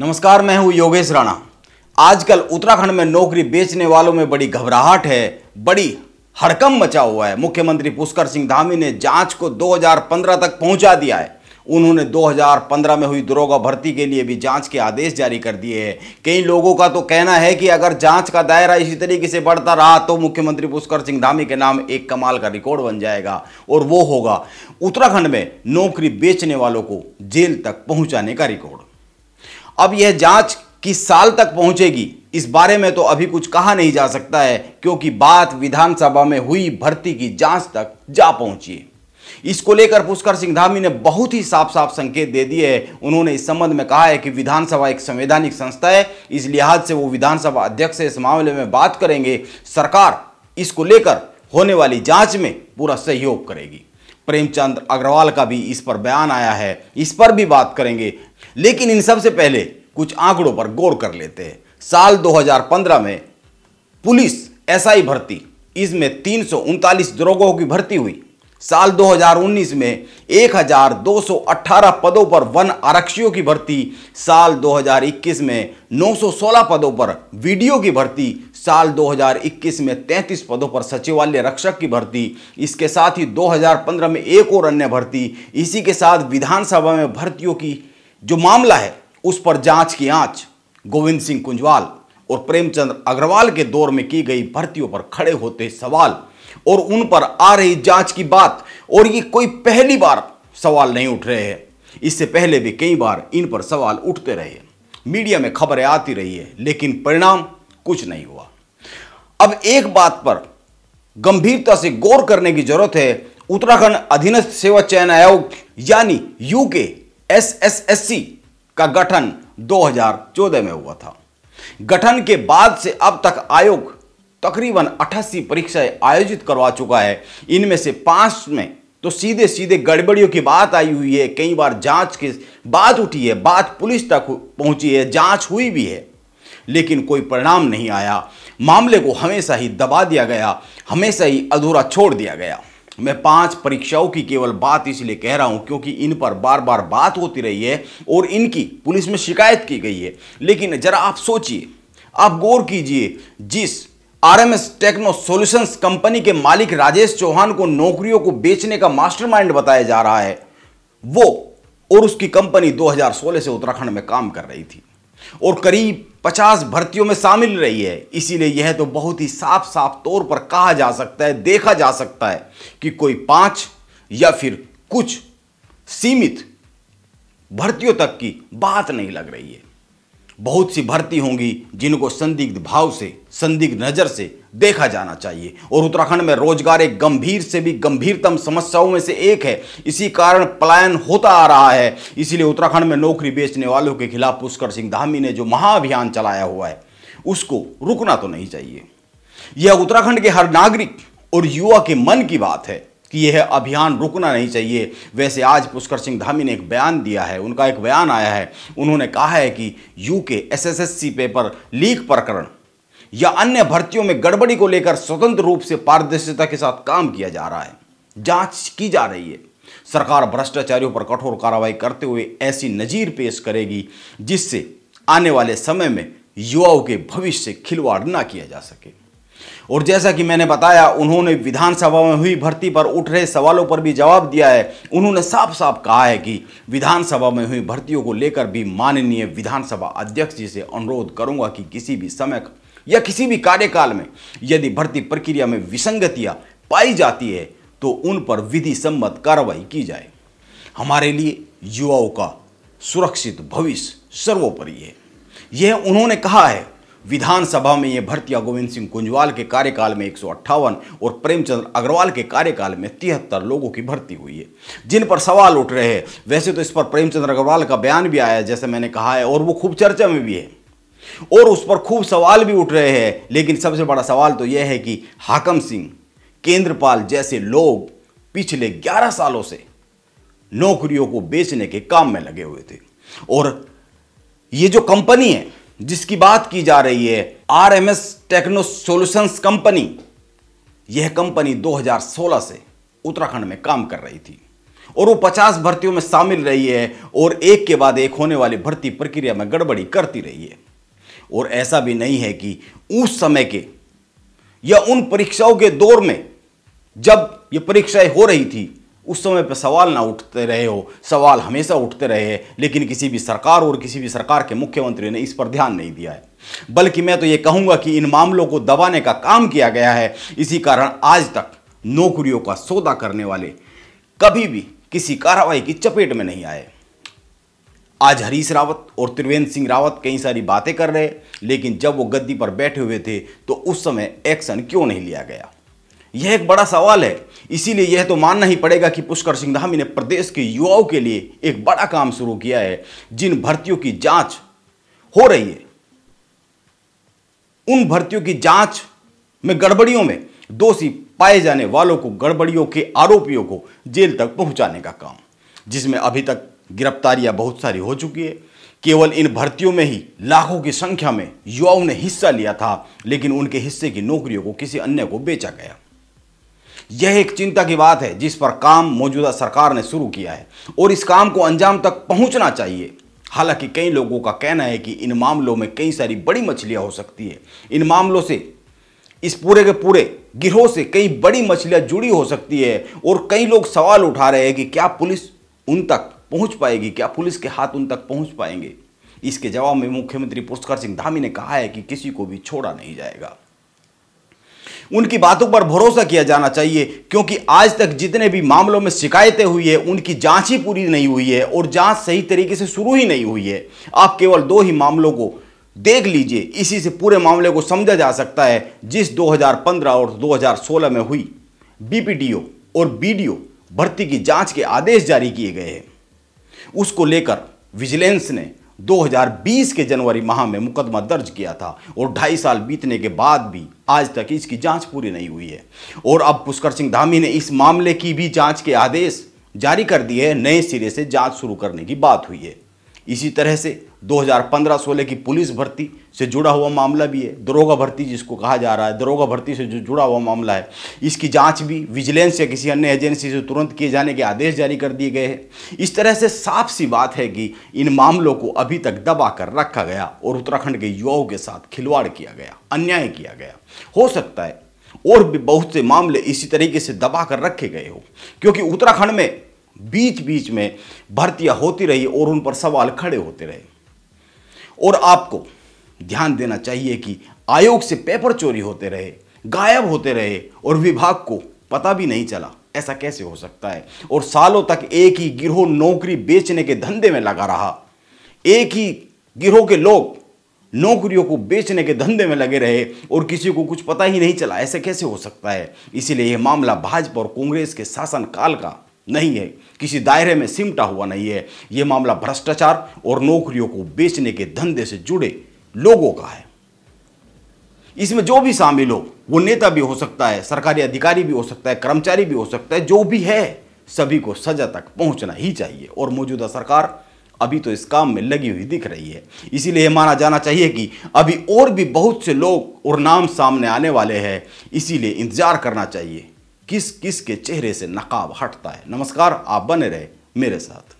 नमस्कार मैं हूं योगेश राणा आजकल उत्तराखंड में नौकरी बेचने वालों में बड़ी घबराहट है बड़ी हड़कम मचा हुआ है मुख्यमंत्री पुष्कर सिंह धामी ने जांच को 2015 तक पहुंचा दिया है उन्होंने 2015 में हुई दरोगा भर्ती के लिए भी जांच के आदेश जारी कर दिए हैं कई लोगों का तो कहना है कि अगर जांच का दायरा इसी तरीके से बढ़ता रहा तो मुख्यमंत्री पुष्कर सिंह धामी के नाम एक कमाल का रिकॉर्ड बन जाएगा और वो होगा उत्तराखंड में नौकरी बेचने वालों को जेल तक पहुंचाने का रिकॉर्ड अब यह जांच किस साल तक पहुंचेगी इस बारे में तो अभी कुछ कहा नहीं जा सकता है क्योंकि बात विधानसभा में हुई भर्ती की जांच तक जा पहुंची है इसको लेकर पुष्कर सिंह धामी ने बहुत ही साफ साफ संकेत दे दिए हैं उन्होंने इस संबंध में कहा है कि विधानसभा एक संवैधानिक संस्था है इस लिहाज से वो विधानसभा अध्यक्ष से इस मामले में बात करेंगे सरकार इसको लेकर होने वाली जांच में पूरा सहयोग करेगी प्रेमचंद अग्रवाल का भी इस पर बयान आया है इस पर भी बात करेंगे लेकिन इन सबसे पहले कुछ आंकड़ों पर गौर कर लेते हैं साल 2015 में पुलिस एसआई भर्ती इसमें तीन दरोगों की भर्ती हुई साल 2019 में 1218 पदों पर वन आरक्षियों की भर्ती साल 2021 में 916 पदों पर वीडियो की भर्ती साल 2021 में 33 पदों पर सचिवालय रक्षक की भर्ती इसके साथ ही 2015 में एक और अन्य भर्ती इसी के साथ विधानसभा में भर्तियों की जो मामला है उस पर जांच की आंच गोविंद सिंह कुंजवाल और प्रेमचंद अग्रवाल के दौर में की गई भर्तियों पर खड़े होते सवाल और उन पर आ रही जांच की बात और ये कोई पहली बार सवाल नहीं उठ रहे हैं इससे पहले भी कई बार इन पर सवाल उठते रहे मीडिया में खबरें आती रही है लेकिन परिणाम कुछ नहीं हुआ अब एक बात पर गंभीरता से गौर करने की जरूरत है उत्तराखंड अधीनस्थ सेवा चयन आयोग यानी यू के एसएसएससी का गठन 2014 में हुआ था गठन के बाद से अब तक आयोग तकरीबन अट्ठासी परीक्षाएं आयोजित करवा चुका है इनमें से पांच में तो सीधे सीधे गड़बड़ियों की बात आई हुई है कई बार जांच की बात उठी है बात पुलिस तक पहुंची है जांच हुई भी है लेकिन कोई परिणाम नहीं आया मामले को हमेशा ही दबा दिया गया हमेशा ही अधूरा छोड़ दिया गया मैं पांच परीक्षाओं की केवल बात इसलिए कह रहा हूं क्योंकि इन पर बार बार बात होती रही है और इनकी पुलिस में शिकायत की गई है लेकिन जरा आप सोचिए आप गौर कीजिए जिस आरएमएस टेक्नो सॉल्यूशंस कंपनी के मालिक राजेश चौहान को नौकरियों को बेचने का मास्टरमाइंड बताया जा रहा है वो और उसकी कंपनी 2016 से उत्तराखंड में काम कर रही थी और करीब 50 भर्तियों में शामिल रही है इसीलिए यह तो बहुत ही साफ साफ तौर पर कहा जा सकता है देखा जा सकता है कि कोई पांच या फिर कुछ सीमित भर्तियों तक की बात नहीं लग रही है बहुत सी भर्ती होंगी जिनको संदिग्ध भाव से संदिग्ध नज़र से देखा जाना चाहिए और उत्तराखंड में रोजगार एक गंभीर से भी गंभीरतम समस्याओं में से एक है इसी कारण पलायन होता आ रहा है इसीलिए उत्तराखंड में नौकरी बेचने वालों के खिलाफ पुष्कर सिंह धामी ने जो महाअभियान चलाया हुआ है उसको रुकना तो नहीं चाहिए यह उत्तराखंड के हर नागरिक और युवा के मन की बात है कि यह अभियान रुकना नहीं चाहिए वैसे आज पुष्कर सिंह धामी ने एक बयान दिया है उनका एक बयान आया है उन्होंने कहा है कि यू के एसएसएससी पेपर लीक प्रकरण या अन्य भर्तियों में गड़बड़ी को लेकर स्वतंत्र रूप से पारदर्शिता के साथ काम किया जा रहा है जांच की जा रही है सरकार भ्रष्टाचारियों पर कठोर कार्रवाई करते हुए ऐसी नजीर पेश करेगी जिससे आने वाले समय में युवाओं के भविष्य से खिलवाड़ ना किया जा सके और जैसा कि मैंने बताया उन्होंने विधानसभा में हुई भर्ती पर उठ रहे सवालों पर भी जवाब दिया है उन्होंने साफ साफ कहा है कि विधानसभा में हुई भर्तियों को लेकर भी माननीय विधानसभा अध्यक्ष जी से अनुरोध करूंगा कि किसी भी समय या किसी भी कार्यकाल में यदि भर्ती प्रक्रिया में विसंगतियां पाई जाती है तो उन पर विधि सम्मत कार्रवाई की जाए हमारे लिए युवाओं का सुरक्षित भविष्य सर्वोपरि है यह उन्होंने कहा है विधानसभा में यह भर्तियां गोविंद सिंह कुंजवाल के कार्यकाल में एक और प्रेमचंद अग्रवाल के कार्यकाल में तिहत्तर लोगों की भर्ती हुई है जिन पर सवाल उठ रहे हैं वैसे तो इस पर प्रेमचंद अग्रवाल का बयान भी आया जैसे मैंने कहा है और वो खूब चर्चा में भी है और उस पर खूब सवाल भी उठ रहे हैं लेकिन सबसे बड़ा सवाल तो यह है कि हाकम सिंह केंद्रपाल जैसे लोग पिछले 11 सालों से नौकरियों को बेचने के काम में लगे हुए थे और ये जो कंपनी है जिसकी बात की जा रही है R M S techno solution company यह कंपनी 2016 से उत्तराखंड में काम कर रही थी और वो 50 भर्तियों में शामिल रही है और एक के बाद एक होने वाली भर्ती प्रक्रिया में गड़बड़ी करती रही है और ऐसा भी नहीं है कि उस समय के या उन परीक्षाओं के दौर में जब ये परीक्षाएं हो रही थी उस समय पर सवाल ना उठते रहे हो सवाल हमेशा उठते रहे हैं लेकिन किसी भी सरकार और किसी भी सरकार के मुख्यमंत्री ने इस पर ध्यान नहीं दिया है बल्कि मैं तो ये कहूँगा कि इन मामलों को दबाने का काम किया गया है इसी कारण आज तक नौकरियों का सौदा करने वाले कभी भी किसी कार्रवाई की चपेट में नहीं आए आज हरीश रावत और त्रिवेंद्र सिंह रावत कई सारी बातें कर रहे लेकिन जब वो गद्दी पर बैठे हुए थे तो उस समय एक्शन क्यों नहीं लिया गया यह एक बड़ा सवाल है इसीलिए यह तो मानना ही पड़ेगा कि पुष्कर सिंह धामी ने प्रदेश के युवाओं के लिए एक बड़ा काम शुरू किया है जिन भर्तियों की जांच हो रही है उन भर्तियों की जांच में गड़बड़ियों में दोषी पाए जाने वालों को गड़बड़ियों के आरोपियों को जेल तक पहुंचाने का काम जिसमें अभी तक गिरफ्तारियां बहुत सारी हो चुकी है केवल इन भर्तियों में ही लाखों की संख्या में युवाओं ने हिस्सा लिया था लेकिन उनके हिस्से की नौकरियों को किसी अन्य को बेचा गया यह एक चिंता की बात है जिस पर काम मौजूदा सरकार ने शुरू किया है और इस काम को अंजाम तक पहुंचना चाहिए हालांकि कई लोगों का कहना है कि इन मामलों में कई सारी बड़ी मछलियां हो सकती है इन मामलों से इस पूरे के पूरे गिरोह से कई बड़ी मछलियां जुड़ी हो सकती है और कई लोग सवाल उठा रहे हैं कि क्या पुलिस उन तक पहुंच पाएगी क्या पुलिस के हाथ उन तक पहुंच पाएंगे इसके जवाब में मुख्यमंत्री पुष्कर सिंह धामी ने कहा है कि किसी को भी छोड़ा नहीं जाएगा उनकी बातों पर भरोसा किया जाना चाहिए क्योंकि आज तक जितने भी मामलों में शिकायतें हुई है उनकी जांच ही पूरी नहीं हुई है और जांच सही तरीके से शुरू ही नहीं हुई है आप केवल दो ही मामलों को देख लीजिए इसी से पूरे मामले को समझा जा सकता है जिस 2015 और 2016 में हुई बीपीडीओ और बीडीओ भर्ती की जांच के आदेश जारी किए गए हैं उसको लेकर विजिलेंस ने 2020 के जनवरी माह में मुकदमा दर्ज किया था और ढाई साल बीतने के बाद भी आज तक इसकी जांच पूरी नहीं हुई है और अब पुष्कर सिंह धामी ने इस मामले की भी जांच के आदेश जारी कर दिए हैं नए सिरे से जांच शुरू करने की बात हुई है इसी तरह से 2015-16 की पुलिस भर्ती से जुड़ा हुआ मामला भी है दरोगा भर्ती जिसको कहा जा रहा है दरोगा भर्ती से जो जुड़ा हुआ मामला है इसकी जांच भी विजिलेंस या किसी अन्य एजेंसी से तुरंत किए जाने के आदेश जारी कर दिए गए हैं इस तरह से साफ सी बात है कि इन मामलों को अभी तक दबा कर रखा गया और उत्तराखंड के युवाओं के साथ खिलवाड़ किया गया अन्याय किया गया हो सकता है और भी बहुत से मामले इसी तरीके से दबा कर रखे गए हो क्योंकि उत्तराखंड में बीच बीच में भर्तियां होती रही और उन पर सवाल खड़े होते रहे और आपको ध्यान देना चाहिए कि आयोग से पेपर चोरी होते रहे गायब होते रहे और विभाग को पता भी नहीं चला ऐसा कैसे हो सकता है और सालों तक एक ही गिरोह नौकरी बेचने के धंधे में लगा रहा एक ही गिरोह के लोग नौकरियों को बेचने के धंधे में लगे रहे और किसी को कुछ पता ही नहीं चला ऐसे कैसे हो सकता है इसीलिए यह मामला भाजपा और कांग्रेस के शासनकाल का नहीं है किसी दायरे में सिमटा हुआ नहीं है यह मामला भ्रष्टाचार और नौकरियों को बेचने के धंधे से जुड़े लोगों का है इसमें जो भी शामिल हो वो नेता भी हो सकता है सरकारी अधिकारी भी हो सकता है कर्मचारी भी हो सकता है जो भी है सभी को सजा तक पहुंचना ही चाहिए और मौजूदा सरकार अभी तो इस काम में लगी हुई दिख रही है इसीलिए माना जाना चाहिए कि अभी और भी बहुत से लोग और नाम सामने आने वाले हैं इसीलिए इंतजार करना चाहिए किस किस के चेहरे से नकाब हटता है नमस्कार आप बने रहे मेरे साथ